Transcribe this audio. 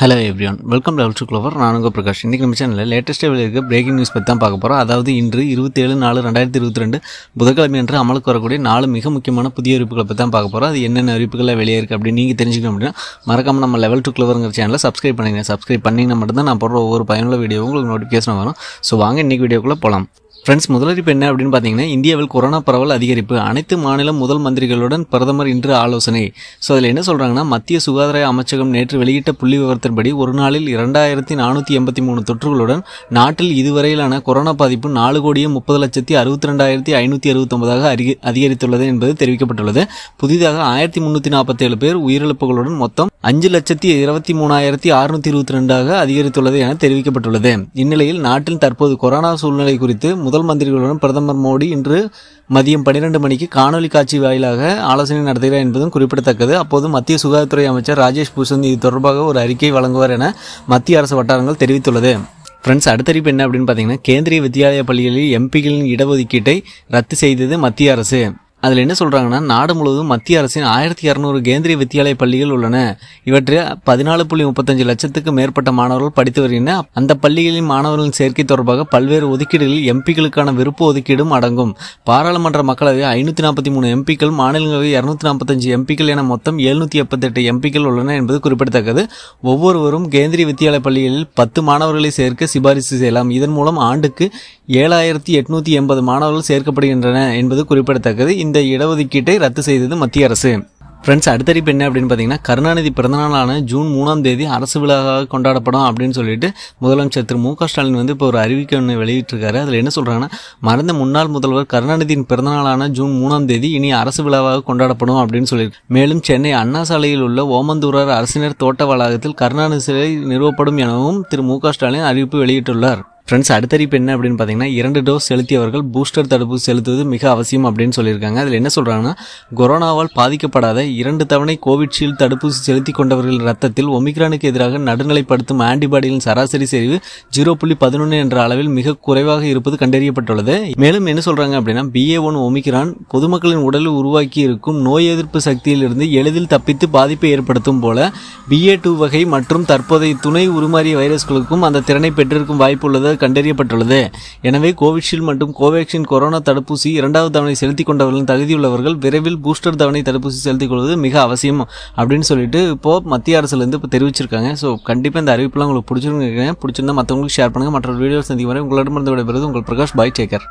hello everyone welcome to to clover நானுங்க பிரகாஷ் இன்றைக்கி நம்ம சேனலில் லேட்டஸ்ட்டாக வெளியிருக்க பிரேக்கிங் நியூஸ் பற்றி தான் பார்க்க போகிறோம் அதாவது இன்று இருபத்தேழு நாலு ரெண்டாயிரத்தி இருபத்தி ரெண்டு புதன்கிழமை என்று அமலுக்கு வரக்கூடிய நாலு மிக முக்கியமான புதிய அறிவிப்புகளை பற்றி தான் பார்க்க போகிறோம் அது என்னென்ன அறிவிப்புகளை இருக்குது அப்படின்னு நீங்கள் தெரிஞ்சுக்கணும் அப்படின்னா மறக்காம நம்ம லெவல் டூ க்ளோவருங்கிற சேனலில் சப்ஸ்கிரைப் பண்ணிங்க சப்ஸ்கிரைப் பண்ணிங்கன்னா மட்டும்தான் நான் போடுற ஒவ்வொரு பயனுள்ள வீடியோ உங்களுக்கு நோட்டிஃபிகேஷன் வரும் ஸோ வாங்க இன்றைக்கி வீடியோக்குள்ளே போகலாம் ஃப்ரெண்ட்ஸ் முதலறிப்பு என்ன அப்படின்னு பார்த்தீங்கன்னா இந்தியாவில் கொரோனா பரவல் அதிகரிப்பு அனைத்து மாநில முதல் மந்திரிகளுடன் பிரதமர் இன்று ஆலோசனை ஸோ அதில் என்ன சொல்கிறாங்கன்னா மத்திய சுகாதார அமைச்சகம் நேற்று வெளியிட்ட புள்ளி விவரத்தின்படி ஒரு நாளில் இரண்டாயிரத்தி நானூற்றி எண்பத்தி மூணு தொற்றுகளுடன் நாட்டில் இதுவரையிலான கொரோனா பாதிப்பு நாலு கோடியே முப்பது லட்சத்தி அறுபத்தி ரெண்டாயிரத்தி ஐநூற்றி அறுபத்தொன்பதாக அதிகரித்துள்ளது என்பது தெரிவிக்கப்பட்டுள்ளது புதிதாக ஆயிரத்தி முந்நூற்றி நாற்பத்தேழு பேர் உயிரிழப்புகளுடன் மொத்தம் அஞ்சு லட்சத்தி இருபத்தி மூணாயிரத்தி அறுநூத்தி இருபத்தி ரெண்டாக அதிகரித்துள்ளது என தெரிவிக்கப்பட்டுள்ளது இந்நிலையில் நாட்டில் தற்போது கொரோனா சூழ்நிலை குறித்து முதல் மந்திரிகளுடன் பிரதமர் மோடி இன்று மதியம் பனிரெண்டு மணிக்கு காணொலி காட்சி வாயிலாக ஆலோசனை நடத்துகிறார் என்பதும் குறிப்பிடத்தக்கது அப்போது மத்திய சுகாதாரத்துறை அமைச்சர் ராஜேஷ் பூஷன் இது தொடர்பாக ஒரு அறிக்கை வழங்குவார் என மத்திய அரசு வட்டாரங்கள் தெரிவித்துள்ளது ஃப்ரெண்ட்ஸ் அறிவிப்பு என்ன அப்படின்னு பார்த்தீங்கன்னா கேந்திரிய வித்யாலய பள்ளிகளில் எம்பிகளின் இடஒதுக்கீட்டை ரத்து செய்தது மத்திய அரசு அதில் என்ன சொல்கிறாங்கன்னா நாடு முழுவதும் மத்திய அரசின் ஆயிரத்தி இரநூறு கேந்திரிய வித்தியாலய பள்ளிகள் உள்ளன இவற்றில் பதினாலு புள்ளி முப்பத்தஞ்சு லட்சத்துக்கு மேற்பட்ட மாணவர்கள் படித்து வருகின்றனர் அந்த பள்ளிகளின் மாணவர்களின் சேர்க்கை தொடர்பாக பல்வேறு ஒதுக்கீடுகளில் எம்பிக்களுக்கான விருப்ப ஒதுக்கீடும் அடங்கும் பாராளுமன்ற மக்களவை ஐநூற்றி நாற்பத்தி மூணு எம்பிக்கள் மாநிலங்களவை இரநூத்தி நாற்பத்தஞ்சு எம்பிக்கள் என மொத்தம் எழுநூற்றி எண்பத்தெட்டு எம்பிக்கள் உள்ளன என்பது குறிப்பிடத்தக்கது ஒவ்வொருவரும் கேந்திரிய வித்தியாலய பள்ளிகளில் பத்து மாணவர்களை சேர்க்க சிபாரிசு செய்யலாம் இதன் மூலம் ஆண்டுக்கு ஏழாயிரத்தி எட்நூற்றி எண்பது மாணவர்கள் சேர்க்கப்படுகின்றன என்பது குறிப்பிடத்தக்கது இந்த இந்த இடஒதுக்கீட்டை ரத்து செய்தது மத்திய அரசு ஃப்ரெண்ட்ஸ் அடுத்தறிப்பு என்ன அப்படின்னு பார்த்தீங்கன்னா கருணாநிதி பிறந்தநாளான ஜூன் மூணாம் தேதி அரசு விழாவாக கொண்டாடப்படும் அப்படின்னு சொல்லிட்டு முதலமைச்சர் திரு மு க ஸ்டாலின் வந்து இப்போ ஒரு அறிவிக்கை ஒன்று வெளியிட்டிருக்காரு அதில் என்ன சொல்கிறாங்கன்னா மறந்த முன்னாள் முதல்வர் கருணாநிதியின் பிறந்தநாளான ஜூன் மூணாம் தேதி இனி அரசு விழாவாக கொண்டாடப்படும் அப்படின்னு சொல்லியிருக்கு மேலும் சென்னை அண்ணா சாலையில் உள்ள ஓமந்தூரார் அரசினர் தோட்ட வளாகத்தில் கருணாநிதி சிலை நிறுவப்படும் எனவும் திரு மு க ஸ்டாலின் அறிவிப்பு வெளியிட்டுள்ளார் ஃப்ரெண்ட்ஸ் அடுத்தறிப்பு என்ன அப்படின்னு பார்த்தீங்கன்னா இரண்டு டோஸ் செலுத்தியவர்கள் பூஸ்டர் தடுப்பூசி செலுத்துவது மிக அவசியம் அப்படின்னு சொல்லியிருக்காங்க அதில் என்ன சொல்கிறாங்கன்னா கொரோனாவால் பாதிக்கப்படாத இரண்டு தவணை கோவிட்ஷீல்டு தடுப்பூசி செலுத்தி கொண்டவர்களின் ரத்தத்தில் ஒமிக்ரானுக்கு எதிராக நடுநிலைப்படுத்தும் ஆன்டிபாடிகளின் சராசரி செறிவு ஜீரோ புள்ளி பதினொன்று என்ற அளவில் மிக குறைவாக இருப்பது கண்டறியப்பட்டுள்ளது மேலும் என்ன சொல்கிறாங்க அப்படின்னா பிஏ ஒன் ஒமிக்ரான் பொதுமக்களின் உடலில் உருவாக்கி இருக்கும் நோய் எதிர்ப்பு சக்தியிலிருந்து எளிதில் தப்பித்து பாதிப்பை ஏற்படுத்தும் போல பிஏ டூ வகை மற்றும் தற்போதைய துணை உருமாறிய வைரஸ்களுக்கும் அந்த திறனை பெற்றிருக்கும் வாய்ப்பு உள்ளது இருப்பதாக கண்டறியப்பட்டுள்ளது எனவே கோவிஷீல்டு மற்றும் கோவேக்சின் கொரோனா தடுப்பூசி இரண்டாவது தவணை செலுத்திக் கொண்டவர்களின் தகுதியுள்ளவர்கள் விரைவில் பூஸ்டர் தவணை தடுப்பூசி செலுத்திக் கொள்வது மிக அவசியம் அப்படின்னு சொல்லிட்டு இப்போ மத்திய அரசுலேருந்து இப்போ தெரிவிச்சிருக்காங்க ஸோ கண்டிப்பாக இந்த அறிவிப்புலாம் உங்களுக்கு பிடிச்சிருக்கேன் பிடிச்சிருந்தா மற்றவங்களுக்கு ஷேர் பண்ணுங்கள் மற்ற வீடியோ சந்திக்கும் வரை உங்களிடமிருந்து விடைபெறுவது உங்கள் பிரகாஷ் பாய் டேக்கர்